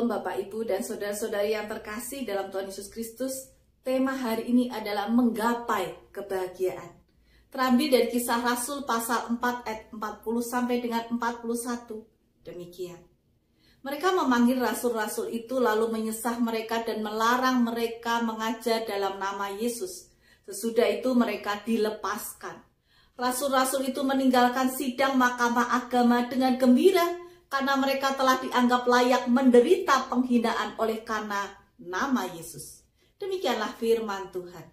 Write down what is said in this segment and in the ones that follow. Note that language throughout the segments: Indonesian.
Shalom Bapak Ibu dan saudara-saudari yang terkasih dalam Tuhan Yesus Kristus. Tema hari ini adalah menggapai kebahagiaan. Terambil dari kisah Rasul pasal 4 ayat 40 sampai dengan 41. Demikian. Mereka memanggil rasul-rasul itu lalu menyesah mereka dan melarang mereka mengajar dalam nama Yesus. Sesudah itu mereka dilepaskan. Rasul-rasul itu meninggalkan sidang mahkamah agama dengan gembira karena mereka telah dianggap layak menderita penghinaan oleh karena nama Yesus. Demikianlah firman Tuhan.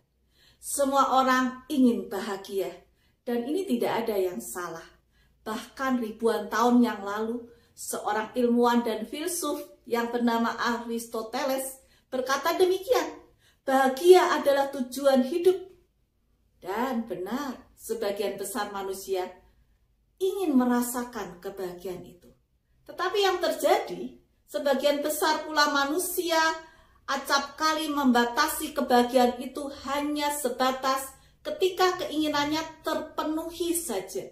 Semua orang ingin bahagia dan ini tidak ada yang salah. Bahkan ribuan tahun yang lalu, seorang ilmuwan dan filsuf yang bernama Aristoteles berkata demikian. Bahagia adalah tujuan hidup. Dan benar, sebagian besar manusia ingin merasakan kebahagiaan itu. Tetapi yang terjadi, sebagian besar pula manusia acap kali membatasi kebahagiaan itu hanya sebatas ketika keinginannya terpenuhi saja.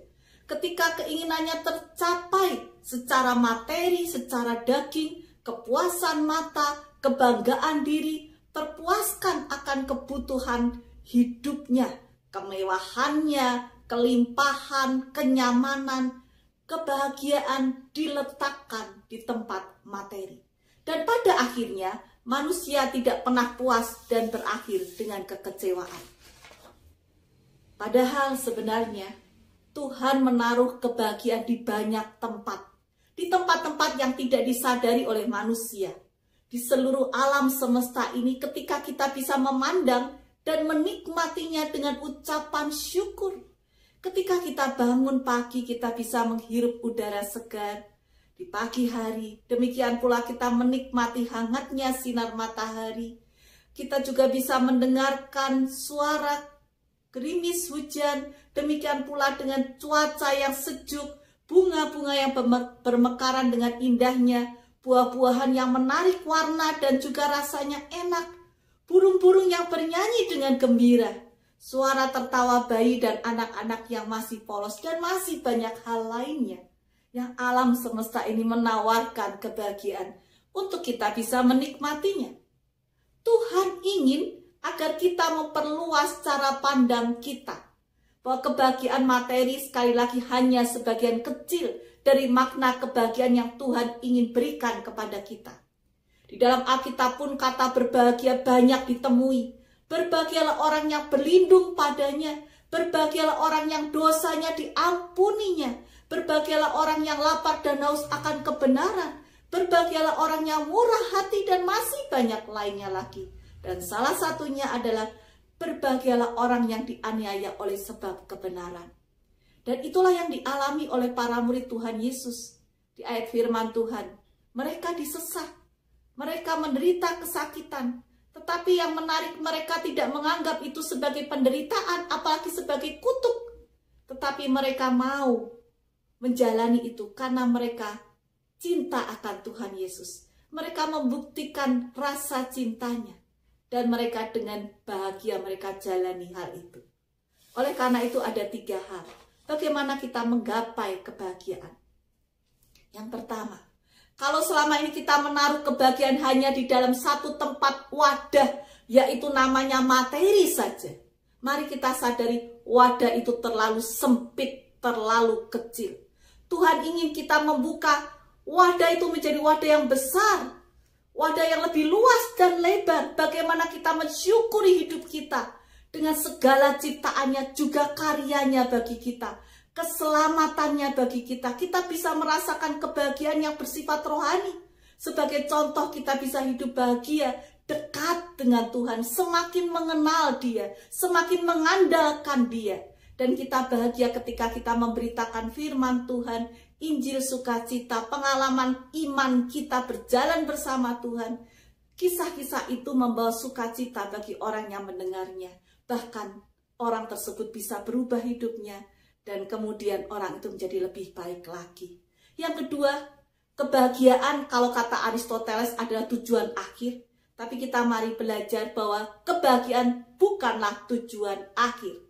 Ketika keinginannya tercapai secara materi, secara daging, kepuasan mata, kebanggaan diri, terpuaskan akan kebutuhan hidupnya, kemewahannya, kelimpahan, kenyamanan, kebahagiaan diletakkan di tempat materi. Dan pada akhirnya manusia tidak pernah puas dan berakhir dengan kekecewaan. Padahal sebenarnya Tuhan menaruh kebahagiaan di banyak tempat. Di tempat-tempat yang tidak disadari oleh manusia. Di seluruh alam semesta ini ketika kita bisa memandang dan menikmatinya dengan ucapan syukur Ketika kita bangun pagi, kita bisa menghirup udara segar. Di pagi hari, demikian pula kita menikmati hangatnya sinar matahari. Kita juga bisa mendengarkan suara gerimis hujan, demikian pula dengan cuaca yang sejuk, bunga-bunga yang bermekaran dengan indahnya, buah-buahan yang menarik warna dan juga rasanya enak, burung-burung yang bernyanyi dengan gembira suara tertawa bayi dan anak-anak yang masih polos dan masih banyak hal lainnya yang alam semesta ini menawarkan kebahagiaan untuk kita bisa menikmatinya. Tuhan ingin agar kita memperluas cara pandang kita bahwa kebahagiaan materi sekali lagi hanya sebagian kecil dari makna kebahagiaan yang Tuhan ingin berikan kepada kita. Di dalam Alkitab pun kata berbahagia banyak ditemui Berbahagialah orang yang berlindung padanya. Berbahagialah orang yang dosanya diampuninya. Berbahagialah orang yang lapar dan haus akan kebenaran. Berbahagialah orang yang murah hati dan masih banyak lainnya lagi. Dan salah satunya adalah berbahagialah orang yang dianiaya oleh sebab kebenaran. Dan itulah yang dialami oleh para murid Tuhan Yesus. Di ayat firman Tuhan, mereka disesah, mereka menderita kesakitan, tetapi yang menarik mereka tidak menganggap itu sebagai penderitaan, apalagi sebagai kutuk. Tetapi mereka mau menjalani itu karena mereka cinta akan Tuhan Yesus. Mereka membuktikan rasa cintanya. Dan mereka dengan bahagia mereka jalani hal itu. Oleh karena itu ada tiga hal. Bagaimana kita menggapai kebahagiaan? Yang pertama, kalau selama ini kita menaruh kebahagiaan hanya di dalam satu tempat wadah, yaitu namanya materi saja. Mari kita sadari wadah itu terlalu sempit, terlalu kecil. Tuhan ingin kita membuka wadah itu menjadi wadah yang besar, wadah yang lebih luas dan lebar. Bagaimana kita mensyukuri hidup kita dengan segala ciptaannya juga karyanya bagi kita keselamatannya bagi kita. Kita bisa merasakan kebahagiaan yang bersifat rohani. Sebagai contoh kita bisa hidup bahagia, dekat dengan Tuhan, semakin mengenal dia, semakin mengandalkan dia. Dan kita bahagia ketika kita memberitakan firman Tuhan, Injil sukacita, pengalaman iman kita berjalan bersama Tuhan. Kisah-kisah itu membawa sukacita bagi orang yang mendengarnya. Bahkan orang tersebut bisa berubah hidupnya dan kemudian orang itu menjadi lebih baik lagi. Yang kedua, kebahagiaan kalau kata Aristoteles adalah tujuan akhir, tapi kita mari belajar bahwa kebahagiaan bukanlah tujuan akhir.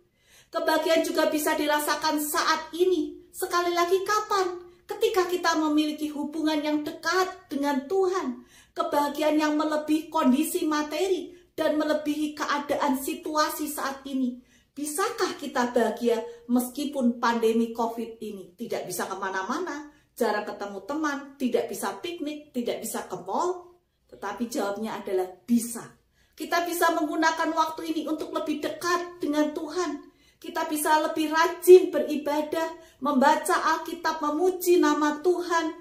Kebahagiaan juga bisa dirasakan saat ini, sekali lagi kapan? Ketika kita memiliki hubungan yang dekat dengan Tuhan, kebahagiaan yang melebihi kondisi materi dan melebihi keadaan situasi saat ini. Bisakah kita bahagia meskipun pandemi COVID ini? Tidak bisa kemana-mana, jarang ketemu teman, tidak bisa piknik, tidak bisa ke mall. Tetapi jawabnya adalah bisa. Kita bisa menggunakan waktu ini untuk lebih dekat dengan Tuhan. Kita bisa lebih rajin beribadah, membaca Alkitab, memuji nama Tuhan,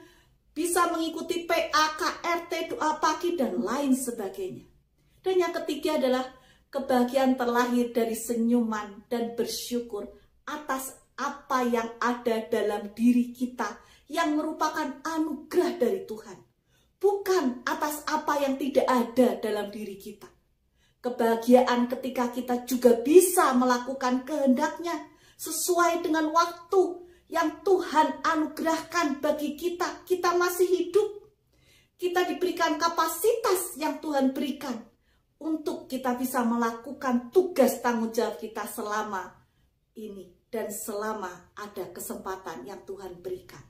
bisa mengikuti Pakrt doa pagi, dan lain sebagainya. Dan yang ketiga adalah Kebahagiaan terlahir dari senyuman dan bersyukur atas apa yang ada dalam diri kita yang merupakan anugerah dari Tuhan. Bukan atas apa yang tidak ada dalam diri kita. Kebahagiaan ketika kita juga bisa melakukan kehendaknya sesuai dengan waktu yang Tuhan anugerahkan bagi kita. Kita masih hidup. Kita diberikan kapasitas yang Tuhan berikan untuk kita bisa melakukan tugas tanggung jawab kita selama ini dan selama ada kesempatan yang Tuhan berikan.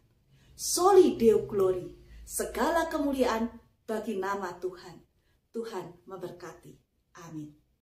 Soli Deo Glory, segala kemuliaan bagi nama Tuhan. Tuhan memberkati. Amin.